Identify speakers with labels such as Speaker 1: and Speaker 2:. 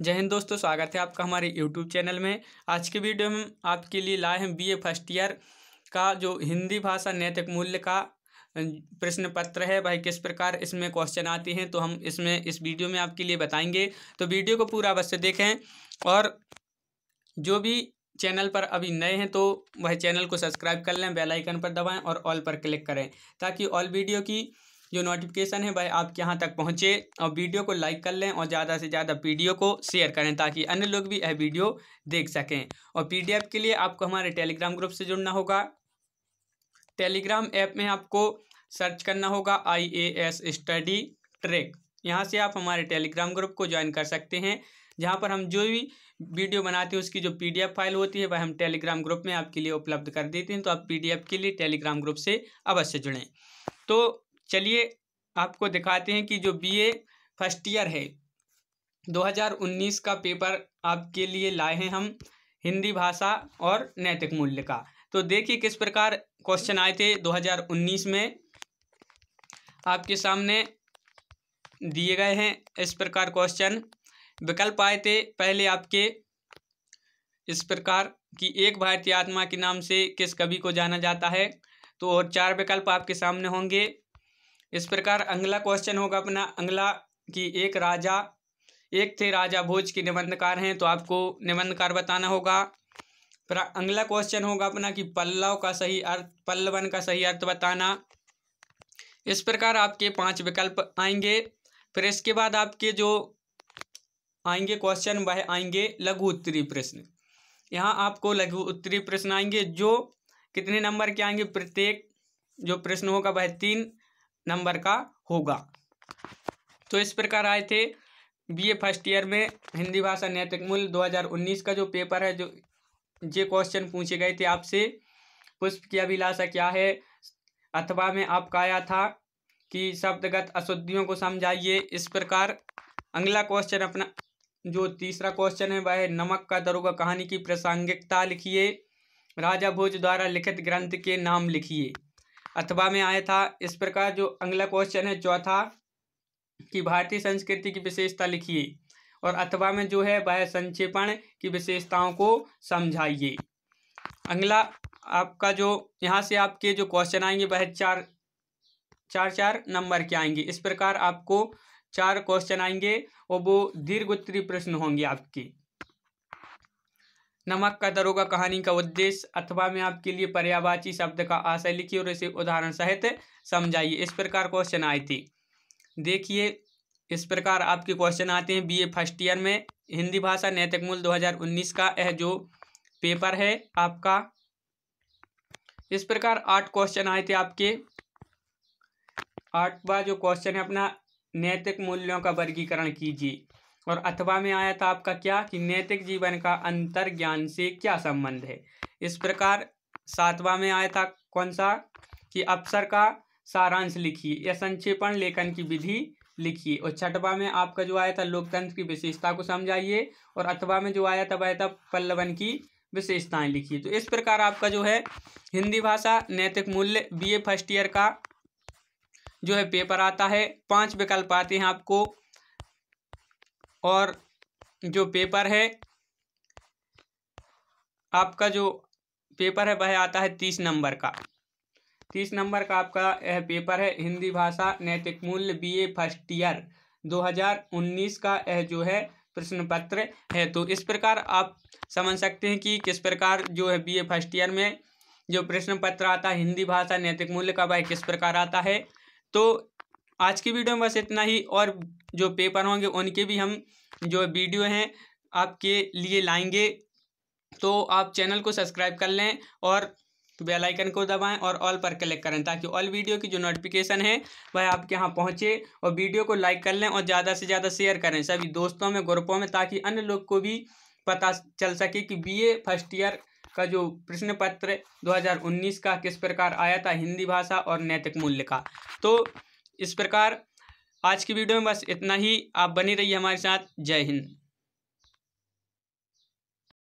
Speaker 1: जय हिंद दोस्तों स्वागत है आपका हमारे यूट्यूब चैनल में आज के वीडियो में आपके लिए लाए हैं ए फर्स्ट ईयर का जो हिंदी भाषा नैतिक मूल्य का प्रश्न पत्र है भाई किस प्रकार इसमें क्वेश्चन आते हैं तो हम इसमें इस वीडियो में आपके लिए बताएंगे तो वीडियो को पूरा अवश्य देखें और जो भी चैनल पर अभी नए हैं तो वह चैनल को सब्सक्राइब कर लें बेल आइकन पर दबाएं और ऑल पर क्लिक करें ताकि ऑल वीडियो की जो नोटिफिकेशन है वह आपके यहाँ तक पहुँचे और वीडियो को लाइक कर लें और ज़्यादा से ज़्यादा वीडियो को शेयर करें ताकि अन्य लोग भी यह वीडियो देख सकें और पी के लिए आपको हमारे टेलीग्राम ग्रुप से जुड़ना होगा टेलीग्राम ऐप में आपको सर्च करना होगा I A S study track यहाँ से आप हमारे टेलीग्राम ग्रुप को ज्वाइन कर सकते हैं जहाँ पर हम जो भी वीडियो बनाते हैं उसकी जो पीडीएफ फाइल होती है वह हम टेलीग्राम ग्रुप में आपके लिए उपलब्ध कर देते हैं तो आप पीडीएफ के लिए टेलीग्राम ग्रुप से अवश्य जुड़ें तो चलिए आपको दिखाते हैं कि जो बीए फर्स्ट ईयर है 2019 का पेपर आपके लिए लाए हैं हम हिंदी भाषा और नैतिक मूल्य का तो देखिए किस प्रकार क्वेश्चन आए थे 2019 में आपके सामने दिए गए हैं इस प्रकार क्वेश्चन विकल्प आए थे पहले आपके इस प्रकार कि एक भारतीय आत्मा के नाम से किस कवि को जाना जाता है तो और चार विकल्प आपके सामने होंगे इस प्रकार अगला क्वेश्चन होगा अपना अगला कि एक राजा एक थे राजा भोज के निबंधकार हैं तो आपको निबंधकार बताना होगा फिर अगला क्वेश्चन होगा अपना कि पल्लव का सही अर्थ पल्लवन का सही अर्थ बताना इस प्रकार आपके पांच विकल्प आएंगे फिर इसके बाद आपके जो आएंगे क्वेश्चन वह आएंगे लघु उत्तरी प्रश्न यहाँ आपको लघु उत्तरी प्रश्न आएंगे जो कितने नंबर के आएंगे प्रत्येक जो प्रश्न होगा वह तीन नंबर का होगा तो इस प्रकार आए थे बीए फर्स्ट ईयर में हिंदी भाषा नैतिक मूल्य 2019 का जो पेपर है जो ये क्वेश्चन पूछे गए थे आपसे पुष्प की अभिलाषा क्या है अथवा में आपका आया था कि शब्दगत अशुद्धियों को समझाइए इस प्रकार अगला क्वेश्चन अपना जो तीसरा क्वेश्चन है वह नमक का दरोगा कहानी की प्रासंगिकता लिखिए राजा भोज द्वारा लिखित ग्रंथ के नाम लिखिए अथवा में आया था इस प्रकार जो अगला क्वेश्चन है चौथा कि भारतीय संस्कृति की विशेषता लिखिए और अथवा में जो है वह संक्षेपण की विशेषताओं को समझाइए अगला आपका जो यहाँ से आपके जो क्वेश्चन आएंगे वह चार चार चार नंबर के आएंगे इस प्रकार आपको चार क्वेश्चन आएंगे और वो दीर्घ उत्तरी प्रश्न होंगे आपके नमक का दरोगा कहानी का उद्देश्य अथवा में आपके लिए पर्यावाची शब्द का आशय लिखिए और इसे उदाहरण सहित समझाइए इस प्रकार क्वेश्चन आए थे देखिए इस प्रकार आपके क्वेश्चन आते हैं बीए फर्स्ट ईयर में हिंदी भाषा नैतिक मूल 2019 का यह जो पेपर है आपका इस प्रकार आठ क्वेश्चन आए थे आपके आठवा जो क्वेश्चन है अपना नैतिक मूल्यों का वर्गीकरण कीजिए और अथवा में आया था आपका क्या कि नैतिक जीवन का अंतर ज्ञान से क्या संबंध है इस प्रकार सातवा में आया था कौन सा कि अवसर का सारांश लिखिए या संक्षेपण लेखन की विधि लिखिए और छठवा में आपका जो आया था लोकतंत्र की विशेषता को समझाइए और अथवा में जो आया था वह था पल्लवन की विशेषताएं लिखिए तो इस प्रकार आपका जो है हिंदी भाषा नैतिक मूल्य बीए फर्स्ट ईयर का जो है पेपर आता है पांच विकल्प आते हैं आपको और जो पेपर है आपका जो पेपर है वह आता है तीस नंबर का तीस नंबर का आपका यह पेपर है हिंदी भाषा नैतिक मूल्य बीए फर्स्ट ईयर 2019 का यह जो है प्रश्न पत्र है तो इस प्रकार आप समझ सकते हैं कि किस प्रकार जो है बीए फर्स्ट ईयर में जो प्रश्न पत्र आता है हिंदी भाषा नैतिक मूल्य का वह किस प्रकार आता है तो आज की वीडियो में बस इतना ही और जो पेपर होंगे उनके भी हम जो वीडियो हैं आपके लिए लाएंगे तो आप चैनल को सब्सक्राइब कर लें और बेल आइकन को दबाएं और ऑल पर क्लिक करें ताकि ऑल वीडियो की जो नोटिफिकेशन है वह आपके यहाँ पहुँचे और वीडियो को लाइक कर लें और ज़्यादा से ज़्यादा शेयर करें सभी दोस्तों में ग्रुपों में ताकि अन्य लोग को भी पता चल सके कि बी फर्स्ट ईयर का जो प्रश्न पत्र 2019 का किस प्रकार आया था हिंदी भाषा और नैतिक मूल्य का तो इस प्रकार आज की वीडियो में बस इतना ही आप बनी रहिए हमारे साथ जय हिंद